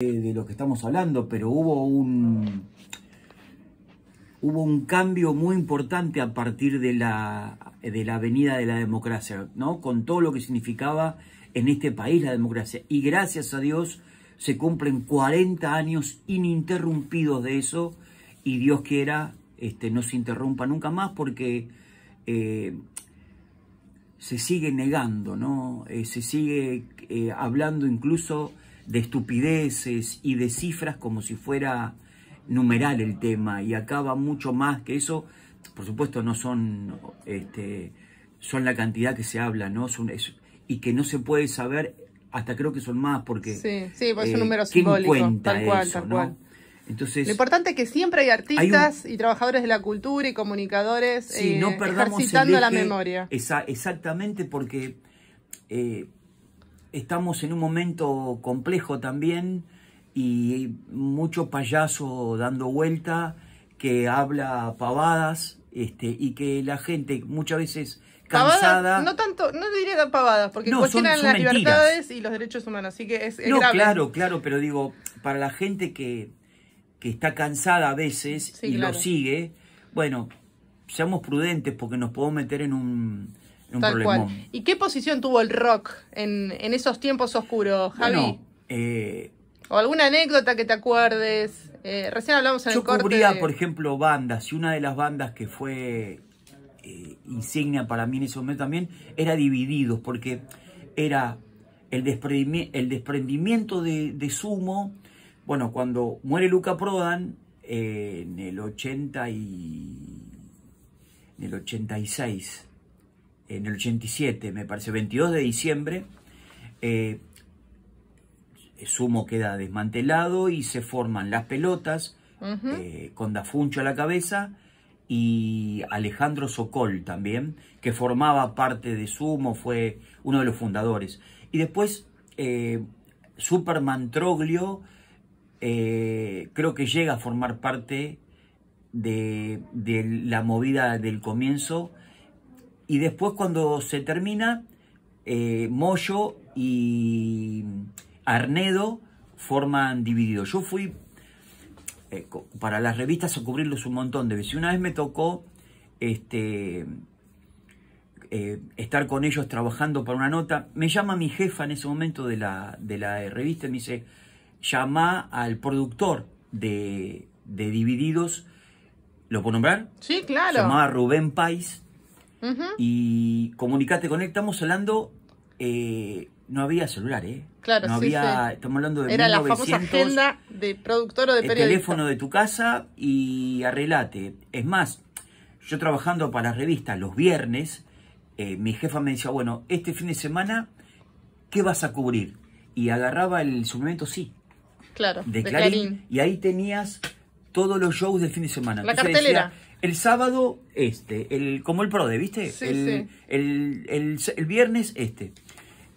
de lo que estamos hablando, pero hubo un, hubo un cambio muy importante a partir de la, de la venida de la democracia, ¿no? con todo lo que significaba en este país la democracia. Y gracias a Dios se cumplen 40 años ininterrumpidos de eso y Dios quiera este, no se interrumpa nunca más porque eh, se sigue negando, ¿no? Eh, se sigue eh, hablando incluso de estupideces y de cifras como si fuera numeral el tema y acaba mucho más que eso. Por supuesto no son, este, son la cantidad que se habla, ¿no? y que no se puede saber, hasta creo que son más porque... Sí, sí, pues un eh, número simbólico, cuenta tal cual, tal cual. Entonces, lo importante es que siempre hay artistas y trabajadores de la cultura y comunicadores no eh, ejercitando la memoria. exactamente, porque eh, estamos en un momento complejo también y mucho payaso dando vuelta que habla pavadas este, y que la gente muchas veces cansada... no tanto, no diría pavadas, porque no, cuestionan son, las libertades y los derechos humanos, así que es, no, claro, claro, pero digo, para la gente que, que está cansada a veces y lo sigue, bueno, seamos prudentes porque nos podemos meter en un Tal cual. ¿Y qué posición tuvo el rock en, esos tiempos oscuros, Javi? Eh, o alguna anécdota que te acuerdes. Eh, recién hablamos en el corte. cubría, por ejemplo, bandas. Y una de las bandas que fue eh, insignia para mí en ese momento también era Divididos, porque era el, desprendimiento, de, Sumo. Bueno, cuando muere Luca Prodan en el 80 y. En el 86 en el 87, me parece, 22 de diciembre, eh, Sumo queda desmantelado y se forman las pelotas eh, con Dafuncho a la cabeza y Alejandro Sokol también, que formaba parte de Sumo, fue uno de los fundadores. Y después eh, Superman Troglio eh, creo que llega a formar parte de la movida del comienzo y después cuando se termina, eh, Moyo y Arnedo forman Divididos. Yo fui eh, para las revistas a cubrirlos un montón de veces. Una vez me tocó este, eh, estar con ellos trabajando para una nota. Me llama mi jefa en ese momento de la, revista y me dice, llama al productor de, Divididos. ¿Lo puedo nombrar? Sí, claro. Se llamaba Rubén Pais y comunicate con él. Estamos hablando. Eh, no había celular, ¿eh? Claro, sí, Estamos hablando de Era la famosa agenda de productor o de teléfono de tu casa y arreglate. Es más, yo trabajando para la revistas los viernes, eh, mi jefa me decía, bueno, este fin de semana, ¿qué vas a cubrir? Y agarraba el suplemento Sí. Claro, de Clarín. Y ahí tenías todos los shows del fin de semana. La cartelera. el sábado este, el como el PRODE, ¿viste? el, El, viernes este.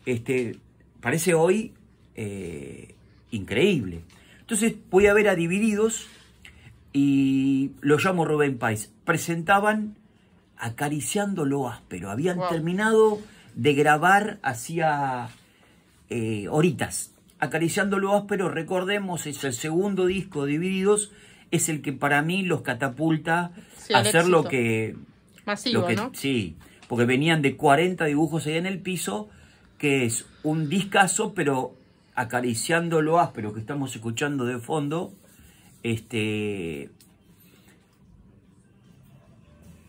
Este, parece hoy eh, increíble. Entonces voy a ver a Divididos y lo llamo Rubén Páez. Presentaban acariciando áspero. Habían terminado de grabar hacía eh, horitas. Acariciando áspero, recordemos, es el segundo disco Divididos es el que para mí los catapulta hacer lo que... Masivo, que, Sí, porque venían de 40 dibujos ahí en el piso, que es un discazo, pero acariciando lo áspero que estamos escuchando de fondo, este,